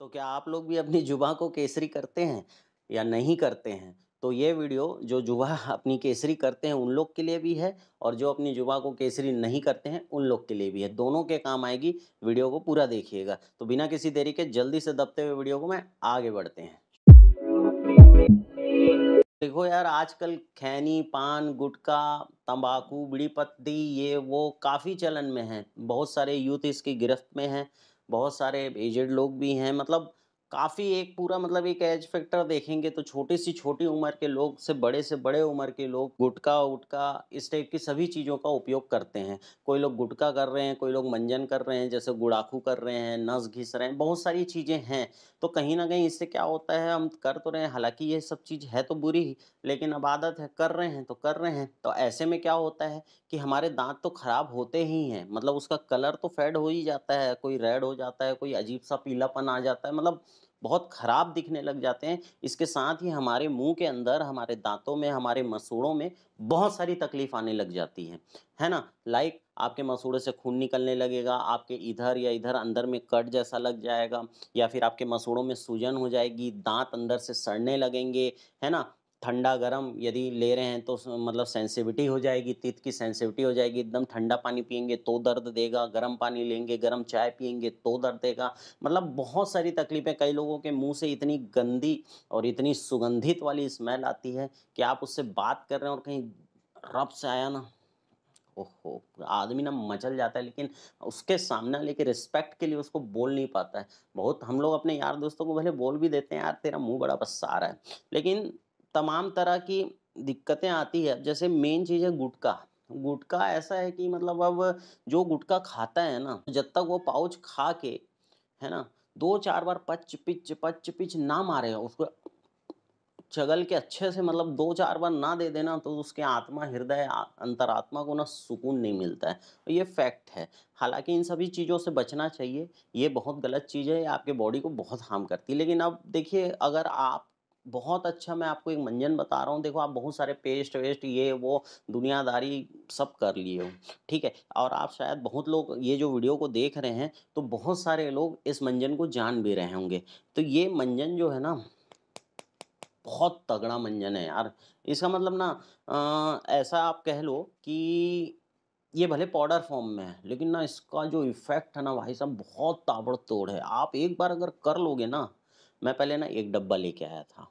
तो क्या आप लोग भी अपनी जुबा को केसरी करते हैं या नहीं करते हैं तो ये वीडियो जो जुबा अपनी केसरी करते हैं उन लोग के लिए भी है और जो अपनी जुबा को केसरी नहीं करते हैं उन लोग के लिए भी है दोनों के काम आएगी वीडियो को पूरा देखिएगा तो बिना किसी देरी के जल्दी से दबते हुए वीडियो को मैं आगे बढ़ते हैं देखो यार आजकल खैनी पान गुटखा तंबाकू बीड़ी पत्ती ये वो काफ़ी चलन में है बहुत सारे यूथ इसकी गिरफ्त में हैं बहुत सारे एजेड लोग भी हैं मतलब काफ़ी एक पूरा मतलब एक एज फैक्टर देखेंगे तो छोटी सी छोटी उम्र के लोग से बड़े से बड़े उम्र के लोग गुटका उटका इस टाइप की सभी चीज़ों का उपयोग करते हैं कोई लोग गुटका कर रहे हैं कोई लोग मंजन कर रहे हैं जैसे गुड़ाखू कर रहे हैं नस घिस रहे हैं बहुत सारी चीज़ें हैं तो कहीं ना कहीं इससे क्या होता है हम कर तो रहे हैं हालाँकि ये सब चीज़ है तो बुरी ही लेकिन अब आदत है कर रहे हैं तो कर रहे हैं तो ऐसे में क्या होता है कि हमारे दांत तो ख़राब होते ही हैं मतलब उसका कलर तो फेड हो ही जाता है कोई रेड हो जाता है कोई अजीब सा पीलापन आ जाता है मतलब बहुत ख़राब दिखने लग जाते हैं इसके साथ ही हमारे मुंह के अंदर हमारे दांतों में हमारे मसूड़ों में बहुत सारी तकलीफ आने लग जाती है है ना लाइक आपके मसूड़े से खून निकलने लगेगा आपके इधर या इधर अंदर में कट जैसा लग जाएगा या फिर आपके मसूड़ों में सूजन हो जाएगी दांत अंदर से सड़ने लगेंगे है ना ठंडा गर्म यदि ले रहे हैं तो मतलब सेंसिविटी हो जाएगी तित की सेंसिविटी हो जाएगी एकदम ठंडा पानी पियेंगे तो दर्द देगा गर्म पानी लेंगे गर्म चाय पियेंगे तो दर्द देगा मतलब बहुत सारी तकलीफ़ें कई लोगों के मुंह से इतनी गंदी और इतनी सुगंधित वाली स्मेल आती है कि आप उससे बात कर रहे हैं और कहीं रब से आया ना ओहो आदमी ना मचल जाता है लेकिन उसके सामने लेके रिस्पेक्ट के लिए उसको बोल नहीं पाता है बहुत हम लोग अपने यार दोस्तों को भले बोल भी देते हैं यार तेरा मुंह बड़ा बस सारा है लेकिन तमाम तरह की दिक्कतें आती है जैसे मेन चीज़ है गुटका गुटका ऐसा है कि मतलब अब जो गुटका खाता है ना जब तक वो पाउच खा के है ना दो चार बार पच पिच पच पिच ना मारे उसको चगल के अच्छे से मतलब दो चार बार ना दे देना तो उसके आत्मा हृदय अंतरात्मा को ना सुकून नहीं मिलता है तो ये फैक्ट है हालांकि इन सभी चीज़ों से बचना चाहिए ये बहुत गलत चीज़ है आपके बॉडी को बहुत हार्म करती है लेकिन अब देखिए अगर आप बहुत अच्छा मैं आपको एक मंजन बता रहा हूँ देखो आप बहुत सारे पेस्ट वेस्ट ये वो दुनियादारी सब कर लिए हो ठीक है और आप शायद बहुत लोग ये जो वीडियो को देख रहे हैं तो बहुत सारे लोग इस मंजन को जान भी रहे होंगे तो ये मंजन जो है ना बहुत तगड़ा मंजन है यार इसका मतलब ना आ, ऐसा आप कह लो कि ये भले पाउडर फॉर्म में है लेकिन ना इसका जो इफ़ेक्ट है ना भाई साहब बहुत ताबड़तोड़ है आप एक बार अगर कर लोगे ना मैं पहले ना एक डब्बा लेके आया था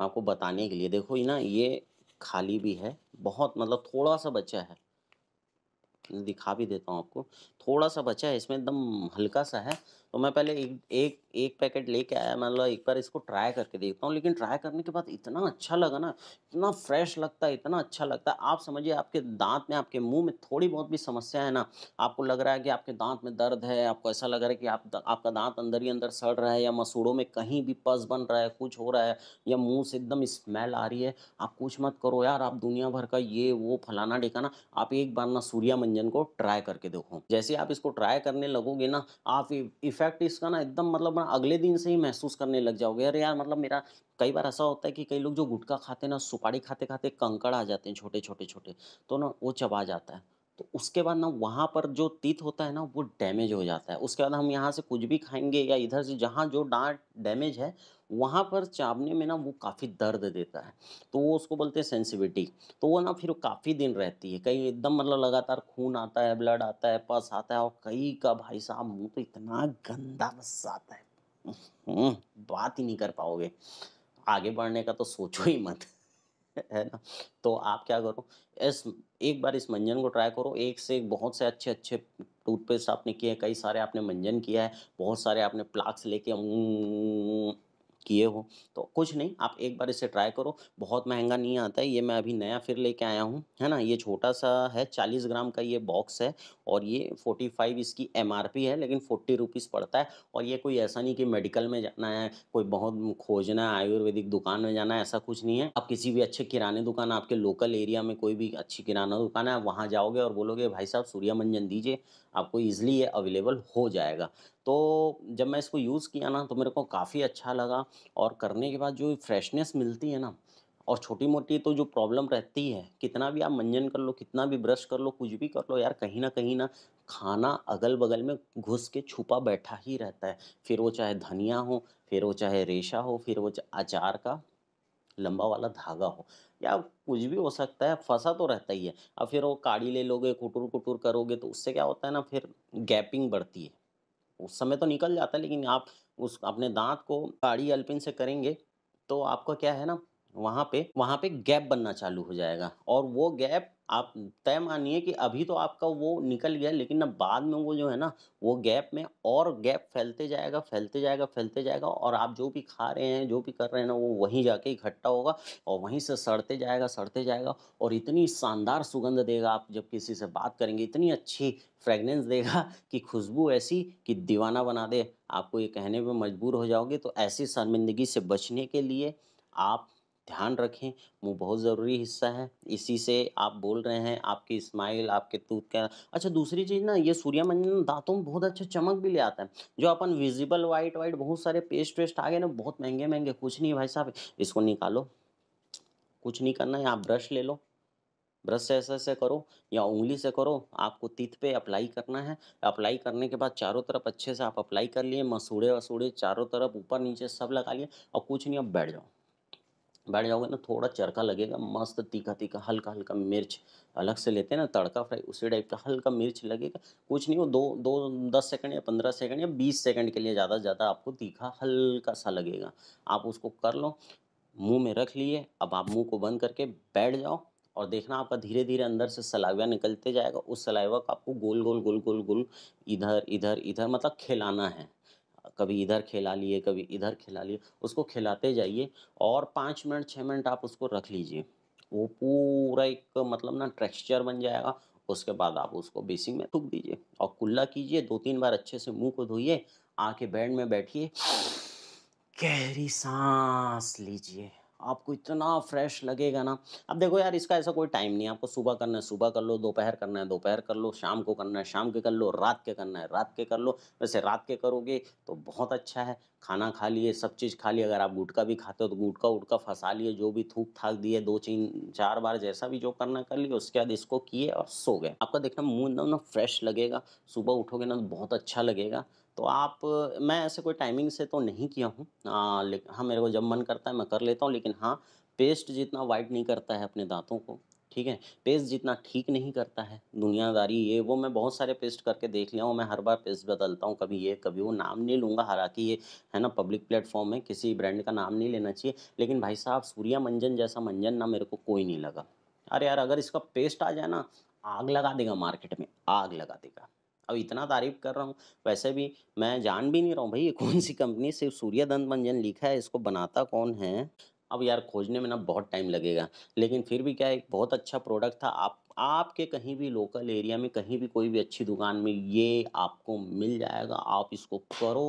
मैं आपको बताने के लिए देखो ये ना ये खाली भी है बहुत मतलब थोड़ा सा बचा है दिखा भी देता हूँ आपको थोड़ा सा बचा है इसमें एकदम हल्का सा है तो मैं पहले एक एक एक पैकेट लेके आया मतलब एक बार इसको ट्राई करके देखता हूँ लेकिन ट्राई करने के बाद इतना अच्छा लगा ना इतना फ्रेश लगता है इतना अच्छा लगता है आप समझिए आपके दांत में आपके मुंह में थोड़ी बहुत भी समस्या है ना आपको लग रहा है कि आपके दांत में दर्द है आपको ऐसा लग रहा है कि आप आपका दांत अंदर ही अंदर सड़ रहा है या मसूड़ों में कहीं भी पस बन रहा है कुछ हो रहा है या मुँह से एकदम स्मेल आ रही है आप कुछ मत करो यार आप दुनिया भर का ये वो फलाना ठिकाना आप एक बार ना सूर्या मंजन को ट्राई करके देखो जैसे आप इसको ट्राई करने लगोगे ना आप इफ इफेक्ट इसका ना एकदम मतलब ना अगले दिन से ही महसूस करने लग जाओगे अरे यार मतलब मेरा कई बार ऐसा होता है कि कई लोग जो गुटखा खाते हैं ना सुपारी खाते खाते कंकड़ आ जाते हैं छोटे छोटे छोटे तो ना वो चबा जाता है तो उसके बाद ना वहाँ पर जो तीत होता है ना वो डैमेज हो जाता है उसके बाद हम यहाँ से कुछ भी खाएंगे या इधर से जहाँ जो डांट डैमेज है वहाँ पर चाबने में ना वो काफ़ी दर्द देता है तो वो उसको बोलते हैं सेंसिविटी तो वो ना फिर काफ़ी दिन रहती है कई एकदम मतलब लगातार खून आता है ब्लड आता है पस आता है और कई का भाई साहब मुँह तो इतना गंदा बस आता है बात ही नहीं कर पाओगे आगे बढ़ने का तो सोचो ही मत है ना तो आप क्या करो इस एक बार इस मंजन को ट्राई करो एक से एक बहुत से अच्छे अच्छे टूथपेस्ट आपने किए कई सारे आपने मंजन किया है बहुत सारे आपने प्लाक्स लेके किए हो तो कुछ नहीं आप एक बार इसे ट्राई करो बहुत महंगा नहीं आता है ये मैं अभी नया फिर लेके आया हूँ है ना ये छोटा सा है चालीस ग्राम का ये बॉक्स है और ये फोर्टी फाइव इसकी एम है लेकिन फोर्टी रुपीज़ पड़ता है और ये कोई ऐसा नहीं कि मेडिकल में जाना है कोई बहुत खोजना है आयुर्वेदिक दुकान में जाना है ऐसा कुछ नहीं है आप किसी भी अच्छे किराने दुकान आपके लोकल एरिया में कोई भी अच्छी किराना दुकान है वहाँ जाओगे और बोलोगे भाई साहब सूर्यमंजन दीजिए आपको ईज़िली ये अवेलेबल हो जाएगा तो जब मैं इसको यूज़ किया ना तो मेरे को काफ़ी अच्छा लगा और करने के बाद जो फ्रेशनेस मिलती है ना और छोटी मोटी तो जो प्रॉब्लम रहती है कितना भी आप मंजन कर लो कितना भी ब्रश कर लो कुछ भी कर लो यार कहीं ना कहीं ना खाना अगल बगल में घुस के छुपा बैठा ही रहता है फिर वो चाहे धनिया हो फिर वो चाहे रेशा हो फिर वो अचार का लंबा वाला धागा हो या कुछ भी हो सकता है फंसा तो रहता ही है अब फिर वो काढ़ी ले लोगे कुटुर कुटूर करोगे तो उससे क्या होता है ना फिर गैपिंग बढ़ती है उस समय तो निकल जाता है लेकिन आप उस अपने दांत को काड़ी अल्पिन से करेंगे तो आपका क्या है ना वहाँ पे वहाँ पे गैप बनना चालू हो जाएगा और वो गैप आप तय मानिए कि अभी तो आपका वो निकल गया लेकिन ना बाद में वो जो है ना वो गैप में और गैप फैलते जाएगा फैलते जाएगा फैलते जाएगा और आप जो भी खा रहे हैं जो भी कर रहे हैं ना वो वहीं जाके इकट्ठा होगा और वहीं से सड़ते जाएगा सड़ते जाएगा और इतनी शानदार सुगंध देगा आप जब किसी से बात करेंगे इतनी अच्छी फ्रेगनेंस देगा कि खुशबू ऐसी कि दीवाना बना दे आपको ये कहने पर मजबूर हो जाओगे तो ऐसी शर्मिंदगी से बचने के लिए आप ध्यान रखें मुंह बहुत ज़रूरी हिस्सा है इसी से आप बोल रहे हैं आपकी स्माइल आपके टूथ का अच्छा दूसरी चीज़ ना ये सूर्य मंजन दांतों में बहुत अच्छा चमक भी ले आता है जो अपन विजिबल वाइट वाइट बहुत सारे पेस्ट वेस्ट आ गए ना बहुत महंगे महंगे कुछ नहीं भाई साहब इसको निकालो कुछ नहीं करना है आप ब्रश ले लो ब्रश से ऐसे ऐसे करो या उंगली से करो आपको तीत पे अप्लाई करना है अप्लाई करने के बाद चारों तरफ अच्छे से आप अप्लाई कर लिए मसूड़े वसूड़े चारों तरफ ऊपर नीचे सब लगा लिए और कुछ नहीं अब बैठ जाओ बैठ जाओगे ना थोड़ा चरका लगेगा मस्त तीखा तीखा हल्का हल्का मिर्च अलग से लेते हैं ना तड़का फ्राई उसी टाइप का हल्का मिर्च लगेगा कुछ नहीं वो दो दो दस सेकंड या पंद्रह सेकंड या बीस सेकंड के लिए ज़्यादा से ज़्यादा आपको तीखा हल्का सा लगेगा आप उसको कर लो मुंह में रख लिए अब आप मुँह को बंद करके बैठ जाओ और देखना आपका धीरे धीरे अंदर से सलाइवा निकलते जाएगा उस सलाइवा को आपको गोल गोल गोल गोल गोल इधर इधर इधर मतलब खिलाना है कभी इधर खिला लिए कभी इधर खिला लिए उसको खिलाते जाइए और पाँच मिनट छः मिनट आप उसको रख लीजिए वो पूरा एक मतलब ना टेक्स्चर बन जाएगा उसके बाद आप उसको बेसिंग में थूक दीजिए और कुल्ला कीजिए दो तीन बार अच्छे से मुंह को धोइए आके बेड में बैठिए गहरी सांस लीजिए आपको इतना फ्रेश लगेगा ना अब देखो यार इसका ऐसा कोई टाइम नहीं है आपको सुबह करना है सुबह कर लो दोपहर करना है दोपहर कर लो शाम को करना है शाम के कर लो रात के करना है रात के कर लो वैसे रात के करोगे तो बहुत अच्छा है खाना खा लिए सब चीज़ खा लिए अगर आप गुटका भी खाते हो तो गुटका उटका फंसा लिए जो भी थूक थाक दिए दो तीन चार बार जैसा भी जो करना कर लिए उसके बाद इसको किए और सो गए आपका देखना मुँह एकदम ना फ्रेश लगेगा सुबह उठोगे ना तो बहुत अच्छा लगेगा तो आप मैं ऐसे कोई टाइमिंग से तो नहीं किया हूँ हाँ, लेकिन हाँ मेरे को जब मन करता है मैं कर लेता हूँ लेकिन हाँ पेस्ट जितना वाइट नहीं करता है अपने दांतों को ठीक है पेस्ट जितना ठीक नहीं करता है दुनियादारी ये वो मैं बहुत सारे पेस्ट करके देख लिया हूँ मैं हर बार पेस्ट बदलता हूँ कभी ये कभी वो नाम नहीं लूँगा हालांकि ये है ना पब्लिक प्लेटफॉर्म है किसी ब्रांड का नाम नहीं लेना चाहिए लेकिन भाई साहब सूर्या मंजन जैसा मंजन ना मेरे को कोई नहीं लगा अरे यार अगर इसका पेस्ट आ जाए ना आग लगा देगा मार्केट में आग लगा देगा अब इतना तारीफ कर रहा हूँ वैसे भी मैं जान भी नहीं रहा हूँ भाई ये कौन सी कंपनी सिर्फ दंत मंजन लिखा है इसको बनाता कौन है अब यार खोजने में ना बहुत टाइम लगेगा लेकिन फिर भी क्या एक बहुत अच्छा प्रोडक्ट था आप आपके कहीं भी लोकल एरिया में कहीं भी कोई भी अच्छी दुकान में ये आपको मिल जाएगा आप इसको करो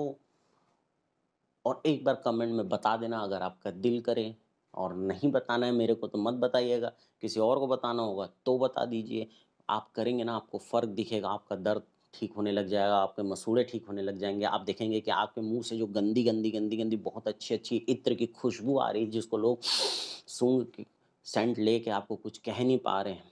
और एक बार कमेंट में बता देना अगर आपका दिल करे और नहीं बताना है मेरे को तो मत बताइएगा किसी और को बताना होगा तो बता दीजिए आप करेंगे ना आपको फ़र्क दिखेगा आपका दर्द ठीक होने लग जाएगा आपके मसूड़े ठीक होने लग जाएंगे आप देखेंगे कि आपके मुंह से जो गंदी गंदी गंदी गंदी बहुत अच्छी अच्छी इत्र की खुशबू आ रही है जिसको लोग सूंघ सेंट ले के आपको कुछ कह नहीं पा रहे हैं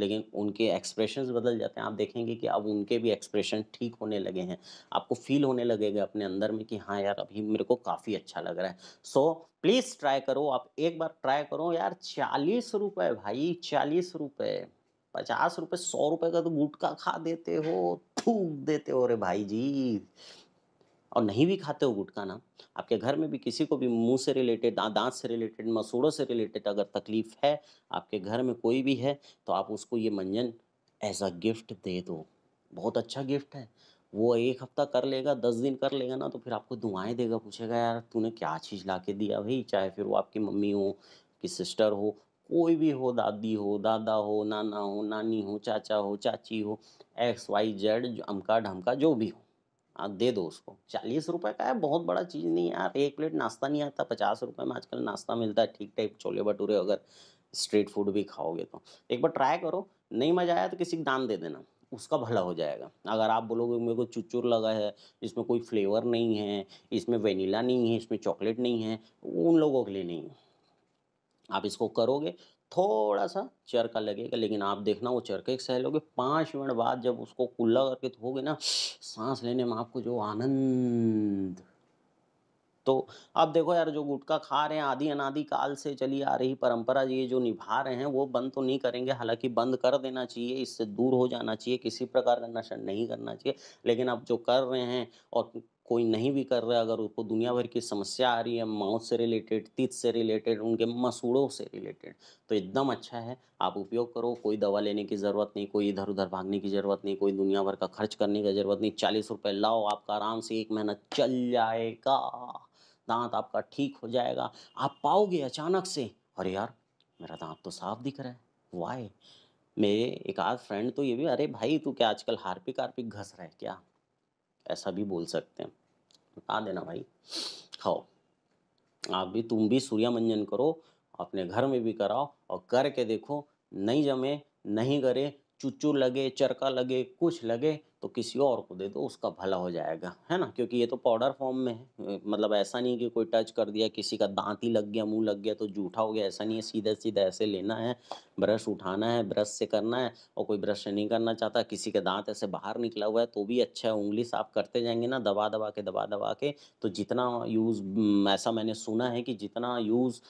लेकिन उनके एक्सप्रेशन बदल जाते हैं आप देखेंगे कि अब उनके भी एक्सप्रेशन ठीक होने लगे हैं आपको फील होने लगेगा अपने अंदर में कि हाँ यार अभी मेरे को काफ़ी अच्छा लग रहा है सो प्लीज़ ट्राई करो आप एक बार ट्राई करो यार चालीस रुपये भाई चालीस रुपये पचास रुपए सौ रुपए का तो गुटका खा देते हो थूक देते हो रे भाई जी और नहीं भी खाते हो गुटका ना आपके घर में भी किसी को भी मुंह से रिलेटेड दांत से रिलेटेड मसूड़ों से रिलेटेड अगर तकलीफ है आपके घर में कोई भी है तो आप उसको ये मंजन एज अ गिफ्ट दे दो बहुत अच्छा गिफ्ट है वो एक हफ्ता कर लेगा दस दिन कर लेगा ना तो फिर आपको दुआएं देगा पूछेगा यार तूने क्या चीज़ ला के दिया भाई चाहे फिर वो आपकी मम्मी हो कि सिस्टर हो कोई भी हो दादी हो दादा हो नाना हो नानी हो चाचा हो चाची हो एक्स वाई जेड अमका ढमका जो भी हो आप दे दो उसको चालीस रुपये का है बहुत बड़ा चीज़ नहीं है यार एक प्लेट नाश्ता नहीं आता पचास रुपये में आजकल नाश्ता मिलता है ठीक टाइप छोले भटूरे अगर स्ट्रीट फूड भी खाओगे तो एक बार ट्राई करो नहीं मज़ा आया तो किसी को दान दे देना उसका भला हो जाएगा अगर आप बोलोगे मेरे को चुचुर लगा है इसमें कोई फ्लेवर नहीं है इसमें वेनिला नहीं है इसमें चॉकलेट नहीं है उन लोगों के लिए नहीं है आप इसको करोगे थोड़ा सा चरका लगेगा लेकिन आप देखना वो चरके सह लोगे पाँच मिनट बाद जब उसको कुल्ला करके धोगे ना सांस लेने में आपको जो आनंद तो आप देखो यार जो गुटखा खा रहे हैं आदि अनादि काल से चली आ रही परंपरा ये जो निभा रहे हैं वो बंद तो नहीं करेंगे हालांकि बंद कर देना चाहिए इससे दूर हो जाना चाहिए किसी प्रकार का नशा नहीं करना चाहिए लेकिन आप जो कर रहे हैं और कोई नहीं भी कर रहा है अगर उसको दुनिया भर की समस्या आ रही है माउथ से रिलेटेड तीत से रिलेटेड उनके मसूड़ों से रिलेटेड तो एकदम अच्छा है आप उपयोग करो कोई दवा लेने की ज़रूरत नहीं कोई इधर उधर भागने की ज़रूरत नहीं कोई दुनिया भर का खर्च करने की ज़रूरत नहीं चालीस रुपये लाओ आपका आराम से एक महीना चल जाएगा दांत आपका ठीक हो जाएगा आप पाओगे अचानक से अरे यार मेरा दांत तो साफ दिख रहा है वाई मेरे एक आध फ्रेंड तो ये भी अरे भाई तू क्या आजकल हार्पिक हार्पिक घस रहा है क्या ऐसा भी बोल सकते हैं बता देना भाई खाओ आप भी तुम भी सूर्य मंजन करो अपने घर में भी कराओ और करके देखो नहीं जमे नहीं करे चुच्चू लगे चरका लगे कुछ लगे तो किसी और को दे दो उसका भला हो जाएगा है ना क्योंकि ये तो पाउडर फॉर्म में है मतलब ऐसा नहीं कि कोई टच कर दिया किसी का दांत ही लग गया मुंह लग गया तो जूठा हो गया ऐसा नहीं है सीधा सीधा ऐसे लेना है ब्रश उठाना है ब्रश से करना है और कोई ब्रश से नहीं करना चाहता किसी का दांत ऐसे बाहर निकला हुआ है तो भी अच्छा है उंगली साफ करते जाएंगे ना दबा दबा के दबा दबा के तो जितना यूज़ ऐसा मैंने सुना है कि जितना यूज़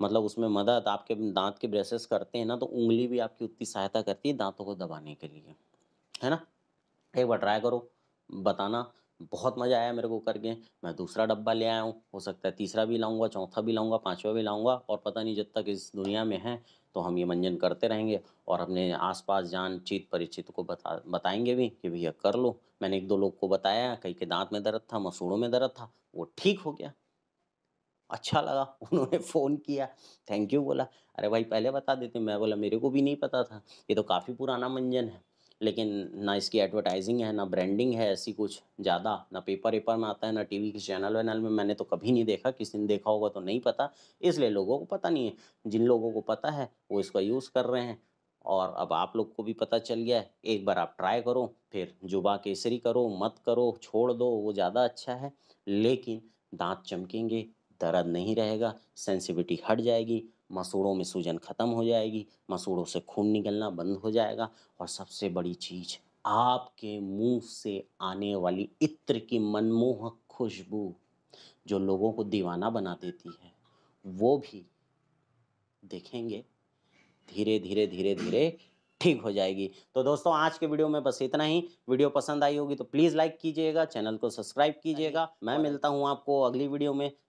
मतलब उसमें मदद आपके दांत के ब्रेसेस करते हैं ना तो उंगली भी आपकी उतनी सहायता करती है दांतों को दबाने के लिए है ना एक बार ट्राई करो बताना बहुत मज़ा आया मेरे को करके मैं दूसरा डब्बा ले आया हूँ हो सकता है तीसरा भी लाऊंगा चौथा भी लाऊंगा पांचवा भी लाऊंगा और पता नहीं जब तक इस दुनिया में हैं तो हम ये मंजन करते रहेंगे और अपने आसपास जान चित परिचित को बता बताएंगे भी कि भैया कर लो मैंने एक दो लोग को बताया कहीं के दांत में दर्द था मसूड़ों में दर्द था वो ठीक हो गया अच्छा लगा उन्होंने फ़ोन किया थैंक यू बोला अरे भाई पहले बता देते मैं बोला मेरे को भी नहीं पता था ये तो काफ़ी पुराना मंजन है लेकिन ना इसकी एडवर्टाइजिंग है ना ब्रांडिंग है ऐसी कुछ ज़्यादा ना पेपर वेपर में आता है ना टीवी के चैनल वैनल में मैंने तो कभी नहीं देखा किसी ने देखा होगा तो नहीं पता इसलिए लोगों को पता नहीं है जिन लोगों को पता है वो इसका यूज़ कर रहे हैं और अब आप लोग को भी पता चल गया है एक बार आप ट्राई करो फिर जुबा केसरी करो मत करो छोड़ दो वो ज़्यादा अच्छा है लेकिन दांत चमकेंगे दर्द नहीं रहेगा सेंसिविटी हट जाएगी मसूड़ों में सूजन ख़त्म हो जाएगी मसूड़ों से खून निकलना बंद हो जाएगा और सबसे बड़ी चीज़ आपके मुंह से आने वाली इत्र की मनमोहक खुशबू जो लोगों को दीवाना बना देती है वो भी देखेंगे धीरे धीरे धीरे धीरे ठीक हो जाएगी तो दोस्तों आज के वीडियो में बस इतना ही वीडियो पसंद आई होगी तो प्लीज़ लाइक कीजिएगा चैनल को सब्सक्राइब कीजिएगा मैं मिलता हूँ आपको अगली वीडियो में